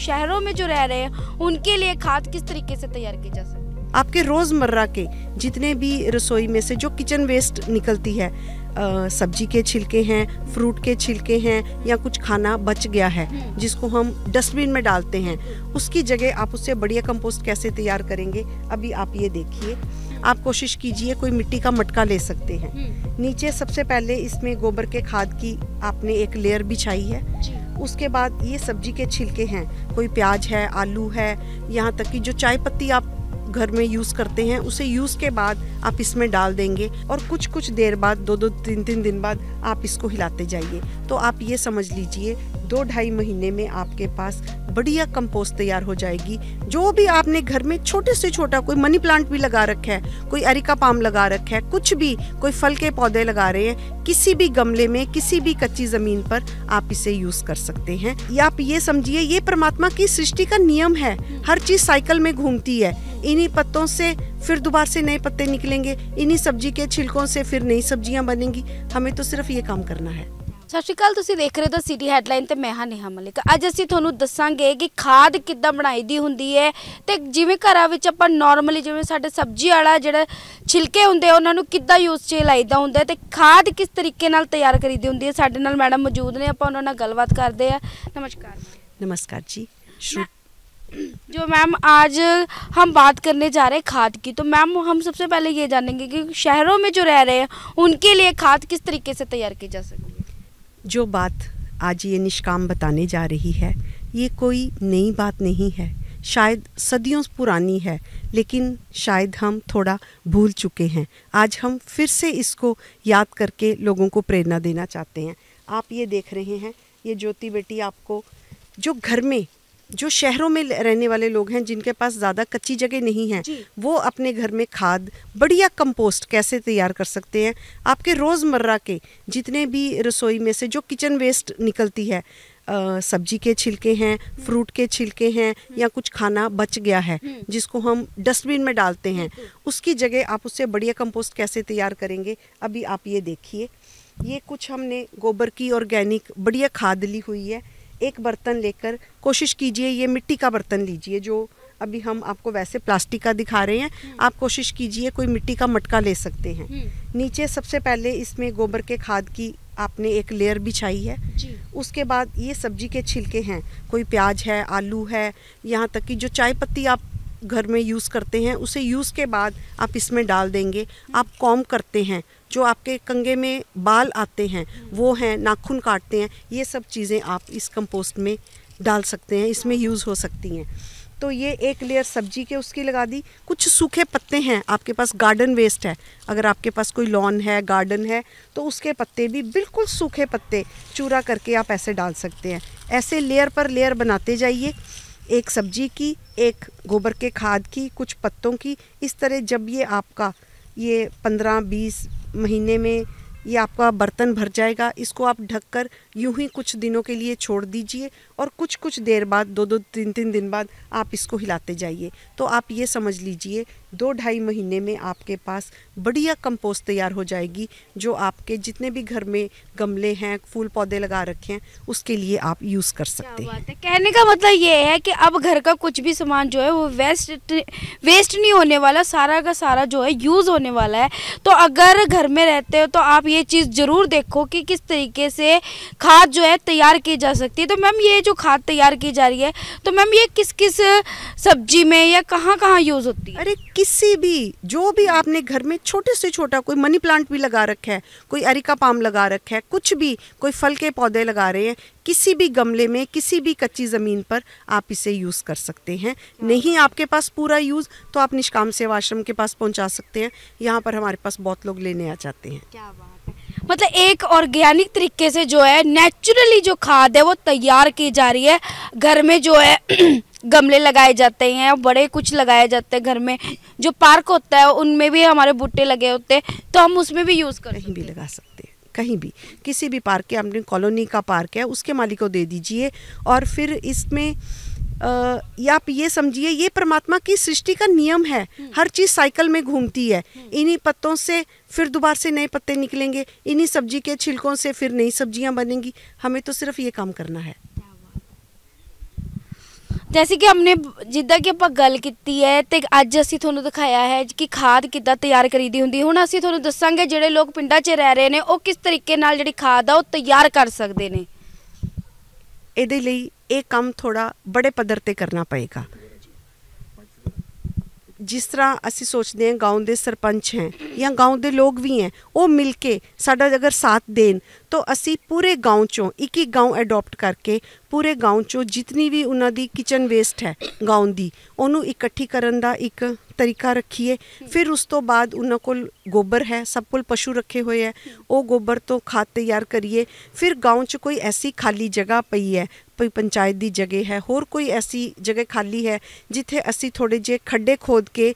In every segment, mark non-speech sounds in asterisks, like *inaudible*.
शहरों में जो रह रहे हैं उनके लिए खाद किस तरीके से तैयार की जा सकती है आपके रोज़मर्रा के जितने भी रसोई में से जो किचन वेस्ट निकलती है सब्जी के छिलके हैं फ्रूट के छिलके हैं या कुछ खाना बच गया है हम्म। जिसको हम डस्टबिन में डालते हैं उसकी जगह आप उससे बढ़िया कंपोस्ट कैसे तैयार करेंगे अभी आप ये देखिए आप कोशिश कीजिए कोई मिट्टी का मटका ले सकते हैं हम्म। नीचे सबसे पहले इसमें गोबर के खाद की आपने एक लेयर बिछाई है उसके बाद ये सब्जी के छिलके हैं कोई प्याज है आलू है यहाँ तक कि जो चाय पत्ती आप घर में यूज़ करते हैं उसे यूज़ के बाद आप इसमें डाल देंगे और कुछ कुछ देर बाद दो दो तीन तीन दिन बाद आप इसको हिलाते जाइए तो आप ये समझ लीजिए दो ढाई महीने में आपके पास बढ़िया कंपोस्ट तैयार हो जाएगी जो भी आपने घर में छोटे से छोटा कोई मनी प्लांट भी लगा रखा है कोई अरिका पाम लगा रखा है कुछ भी कोई फल के पौधे लगा रहे हैं किसी भी गमले में किसी भी कच्ची ज़मीन पर आप इसे यूज़ कर सकते हैं या आप ये समझिए ये परमात्मा की सृष्टि का नियम है हर चीज़ साइकिल में घूमती है इन्हीं पत्तों से फिर दोबारा से नए पत्ते निकलेंगे इन्हीं सब्जी के छिलकों से फिर नई सब्जियां बनेंगी हमें तो सिर्फ ये काम करना है ਸਤਿ ਸ਼੍ਰੀ ਅਕਾਲ ਤੁਸੀਂ ਦੇਖ ਰਹੇ ਹੋ ਸਿਟੀ ਹੈਡਲਾਈਨ ਤੇ ਮੈਂ ਹਾਂ ਨੇਹਾ ਮਲਿਕ ਅੱਜ ਅਸੀਂ ਤੁਹਾਨੂੰ ਦੱਸਾਂਗੇ ਕਿ ਖਾਦ ਕਿੱਦਾਂ ਬਣਾਈਦੀ ਹੁੰਦੀ ਹੈ ਤੇ ਜਿਵੇਂ ਘਰਾਂ ਵਿੱਚ ਆਪਾਂ ਨਾਰਮਲੀ ਜਿਵੇਂ ਸਾਡੇ ਸਬਜ਼ੀ ਵਾਲਾ ਜਿਹੜਾ ਛਿਲਕੇ ਹੁੰਦੇ ਉਹਨਾਂ ਨੂੰ ਕਿੱਦਾਂ ਯੂਜ਼ 'ਚ ਲਾਈਦਾ ਹੁੰਦਾ ਤੇ ਖਾਦ ਕਿਸ ਤਰੀਕੇ ਨਾਲ ਤਿਆਰ ਕਰੀਦੀ ਹੁੰਦੀ ਹੈ ਸਾਡੇ ਨਾਲ ਮੈਡਮ ਮੌਜੂਦ ਨੇ ਆਪਾਂ ਉਹਨਾਂ ਨਾਲ ਗੱਲਬਾਤ ਕਰਦੇ ਆ ਨਮਸਕਾਰ ਨਮਸਕਾਰ ਜੀ जो मैम आज हम बात करने जा रहे हैं खाद की तो मैम हम सबसे पहले ये जानेंगे कि शहरों में जो रह रहे हैं उनके लिए खाद किस तरीके से तैयार की जा सकती है जो बात आज ये निष्काम बताने जा रही है ये कोई नई बात नहीं है शायद सदियों पुरानी है लेकिन शायद हम थोड़ा भूल चुके हैं आज हम फिर से इसको याद करके लोगों को प्रेरणा देना चाहते हैं आप ये देख रहे हैं ये ज्योति बेटी आपको जो घर में जो शहरों में रहने वाले लोग हैं जिनके पास ज़्यादा कच्ची जगह नहीं है वो अपने घर में खाद बढ़िया कंपोस्ट कैसे तैयार कर सकते हैं आपके रोज़मर्रा के जितने भी रसोई में से जो किचन वेस्ट निकलती है सब्जी के छिलके हैं फ्रूट हम्म। के छिलके हैं हम्म। या कुछ खाना बच गया है हम्म। जिसको हम डस्टबिन में डालते हैं उसकी जगह आप उससे बढ़िया कंपोस्ट कैसे तैयार करेंगे अभी आप ये देखिए ये कुछ हमने गोबर की ऑर्गेनिक बढ़िया खाद ली हुई है एक बर्तन लेकर कोशिश कीजिए ये मिट्टी का बर्तन लीजिए जो अभी हम आपको वैसे प्लास्टिक का दिखा रहे हैं हम्म। आप कोशिश कीजिए कोई मिट्टी का मटका ले सकते हैं हम्म। नीचे सबसे पहले इसमें गोबर के खाद की आपने एक लेयर बिछाई है उसके बाद ये सब्जी के छिलके हैं कोई प्याज है आलू है यहाँ तक कि जो चाय पत्ती आप घर में यूज़ करते हैं उसे यूज़ के बाद आप इसमें डाल देंगे आप कॉम करते हैं जो आपके कंगे में बाल आते हैं वो हैं नाखून काटते हैं ये सब चीज़ें आप इस कंपोस्ट में डाल सकते हैं इसमें यूज़ हो सकती हैं तो ये एक लेयर सब्जी के उसकी लगा दी कुछ सूखे पत्ते हैं आपके पास गार्डन वेस्ट है अगर आपके पास कोई लॉन है गार्डन है तो उसके पत्ते भी बिल्कुल सूखे पत्ते चूरा करके आप ऐसे डाल सकते हैं ऐसे लेयर पर लेयर बनाते जाइए एक सब्जी की एक गोबर के खाद की कुछ पत्तों की इस तरह जब ये आपका ये पंद्रह बीस महीने में ये आपका बर्तन भर जाएगा इसको आप ढककर यूं ही कुछ दिनों के लिए छोड़ दीजिए और कुछ कुछ देर बाद दो दो तीन तीन दिन बाद आप इसको हिलाते जाइए तो आप ये समझ लीजिए दो ढाई महीने में आपके पास बढ़िया कंपोस्ट तैयार हो जाएगी जो आपके जितने भी घर में गमले हैं फूल पौधे लगा रखे हैं उसके लिए आप यूज़ कर सकते हैं है। कहने का मतलब ये है कि अब घर का कुछ भी सामान जो है वो वेस्ट वेस्ट नहीं होने वाला सारा का सारा जो है यूज़ होने वाला है तो अगर घर में रहते हो तो आप ये चीज़ ज़रूर देखो कि किस तरीके से खाद जो है तैयार की जा सकती है तो मैम ये जो खाद तैयार की जा रही है तो मैम ये किस किस सब्जी में या कहाँ कहाँ यूज़ होती है अरे किसी भी जो भी आपने घर में छोटे से छोटा कोई मनी प्लांट भी लगा रखा है कोई अरिका पाम लगा रखा है कुछ भी कोई फल के पौधे लगा रहे हैं किसी भी गमले में किसी भी कच्ची ज़मीन पर आप इसे यूज़ कर सकते हैं नहीं आपके पास पूरा यूज़ तो आप निष्काम सेवा आश्रम के पास पहुंचा सकते हैं यहाँ पर हमारे पास बहुत लोग लेने आ जाते हैं क्या बात है मतलब एक ऑर्गेनिक तरीके से जो है नेचुरली जो खाद है वो तैयार की जा रही है घर में जो है *clears throat* गमले लगाए जाते हैं बड़े कुछ लगाए जाते हैं घर में जो पार्क होता है उनमें भी हमारे बूटे लगे होते हैं तो हम उसमें भी यूज़ करें भी लगा सकते हैं कहीं भी किसी भी पार्क के अपने कॉलोनी का पार्क है उसके मालिक को दे दीजिए और फिर इसमें या आप ये समझिए ये परमात्मा की सृष्टि का नियम है हम्म। हर चीज़ साइकिल में घूमती है हम्म। इन्हीं पत्तों से फिर दोबारा से नए पत्ते निकलेंगे इन्हीं सब्जी के छिलकों से फिर नई सब्जियां बनेंगी हमें तो सिर्फ ये काम करना है ਜੈਸੀ ਕਿ ਹਮਨੇ ਜਿੱਦਾਂ ਕਿ ਆਪਾਂ ਗੱਲ ਕੀਤੀ ਹੈ ਤੇ ਅੱਜ ਅਸੀਂ ਤੁਹਾਨੂੰ ਦਿਖਾਇਆ ਹੈ ਕਿ ਖਾਦ ਕਿੱਦਾਂ ਤਿਆਰ ਕਰੀਦੀ ਹੁੰਦੀ ਹੁਣ ਅਸੀਂ ਤੁਹਾਨੂੰ ਦੱਸਾਂਗੇ ਜਿਹੜੇ ਲੋਕ ਪਿੰਡਾਂ 'ਚ ਰਹਿ ਰਹੇ ਨੇ ਉਹ ਕਿਸ ਤਰੀਕੇ ਨਾਲ ਜਿਹੜੀ ਖਾਦ ਆ ਉਹ ਤਿਆਰ ਕਰ ਸਕਦੇ ਨੇ ਇਹਦੇ ਲਈ ਇਹ ਕੰਮ ਥੋੜਾ ਬੜੇ ਪੱਧਰ ਤੇ ਕਰਨਾ ਪਏਗਾ ਜਿਸ ਤਰ੍ਹਾਂ ਅਸੀਂ ਸੋਚਦੇ ਹਾਂ گاؤں ਦੇ ਸਰਪੰਚ ਹੈ ਜਾਂ گاؤں ਦੇ ਲੋਕ ਵੀ ਹੈ ਉਹ ਮਿਲ ਕੇ ਸਾਡਾ ਅਗਰ ਸਾਥ ਦੇਣ ਤੋਂ ਅਸੀਂ ਪੂਰੇ گاؤں ਚੋਂ ਇੱਕ ਇੱਕ گاؤں ਐਡਾਪਟ ਕਰਕੇ ਪੂਰੇ گاؤں ਚੋਂ ਜਿੰਨੀ ਵੀ ਉਹਨਾਂ ਦੀ ਕਿਚਨ ਵੇਸਟ ਹੈ گاؤں ਦੀ ਉਹਨੂੰ ਇਕੱਠੀ ਕਰਨ ਦਾ ਇੱਕ ਤਰੀਕਾ ਰੱਖੀਏ ਫਿਰ ਉਸ ਤੋਂ ਬਾਅਦ ਉਹਨਾਂ ਕੋਲ ਗੋਬਰ ਹੈ ਸਭ ਕੋਲ ਪਸ਼ੂ ਰੱਖੇ ਹੋਏ ਹੈ ਉਹ ਗੋਬਰ ਤੋਂ ਖਾਦ ਤਿਆਰ ਕਰੀਏ ਫਿਰ گاؤں 'ਚ ਕੋਈ ਐਸੀ ਖਾਲੀ ਜਗ੍ਹਾ ਪਈ ਹੈ ਕੋਈ ਪੰਚਾਇਤ ਦੀ ਜਗ੍ਹਾ ਹੈ ਹੋਰ ਕੋਈ ਐਸੀ ਜਗ੍ਹਾ ਖਾਲੀ ਹੈ ਜਿੱਥੇ ਅਸੀਂ ਥੋੜੇ ਜਿਹੇ ਖੱਡੇ ਖੋਦ ਕੇ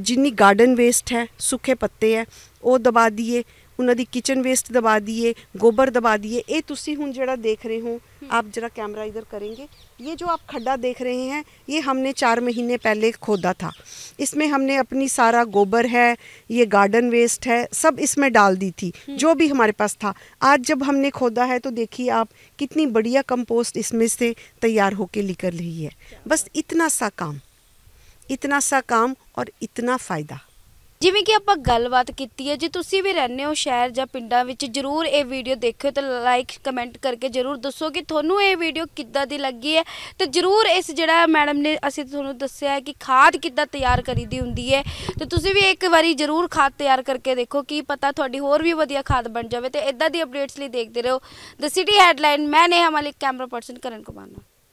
ਜਿੰਨੀ ਗਾਰਡਨ ਵੇਸਟ ਹੈ ਸੁੱਕੇ ਪੱਤੇ ਹੈ ਉਹ ਦਬਾ ਦਈਏ उन्होंने किचन वेस्ट दबा दिए गोबर दबा दिए ये हूँ ਤੁਸੀਂ देख रहे हो हम्म। आप जरा कैमरा इधर करेंगे ये जो आप खड्डा देख रहे हैं ये हमने चार महीने पहले खोदा था इसमें हमने अपनी सारा गोबर है ये गार्डन वेस्ट है सब इसमें डाल दी थी हम्म। जो भी हमारे पास था आज जब हमने खोदा है तो देखिए आप कितनी बढ़िया कंपोस्ट इसमें से तैयार होके निकल रही है बस इतना सा काम इतना सा काम और इतना फ़ायदा ਜਿਵੇਂ ਕਿ ਆਪਾਂ ਗੱਲਬਾਤ ਕੀਤੀ ਹੈ ਜੇ ਤੁਸੀਂ ਵੀ ਰਹਿੰਦੇ ਹੋ ਸ਼ਹਿਰ ਜਾਂ ਪਿੰਡਾਂ ਵਿੱਚ ਜਰੂਰ ਇਹ ਵੀਡੀਓ ਦੇਖਿਓ ਤੇ ਲਾਈਕ ਕਮੈਂਟ ਕਰਕੇ ਜਰੂਰ ਦੱਸੋ ਕਿ ਤੁਹਾਨੂੰ ਇਹ ਵੀਡੀਓ ਕਿੱਦਾਂ ਦੀ ਲੱਗੀ ਹੈ ਤੇ ਜਰੂਰ ਇਸ ਜਿਹੜਾ ਮੈਡਮ ਨੇ ਅਸੀਂ ਤੁਹਾਨੂੰ ਦੱਸਿਆ ਹੈ ਕਿ ਖਾਦ ਕਿੱਦਾਂ ਤਿਆਰ ਕਰੀਦੀ ਹੁੰਦੀ ਹੈ ਤੇ ਤੁਸੀਂ ਵੀ ਇੱਕ ਵਾਰੀ ਜਰੂਰ ਖਾਦ ਤਿਆਰ ਕਰਕੇ ਦੇਖੋ ਕੀ ਪਤਾ ਤੁਹਾਡੀ ਹੋਰ ਵੀ ਵਧੀਆ ਖਾਦ ਬਣ ਜਾਵੇ ਤੇ ਇਦਾਂ ਦੀ ਅਪਡੇਟਸ ਲਈ ਦੇਖਦੇ ਰਹੋ ਦ ਸਿਟੀ ਹੈਡਲਾਈਨ ਮੈਂ ਨੇ ਹਮਾਰੇ ਕੈਮਰਾ ਪਰਸਨ ਕਰਨ ਕੁਮਾਰ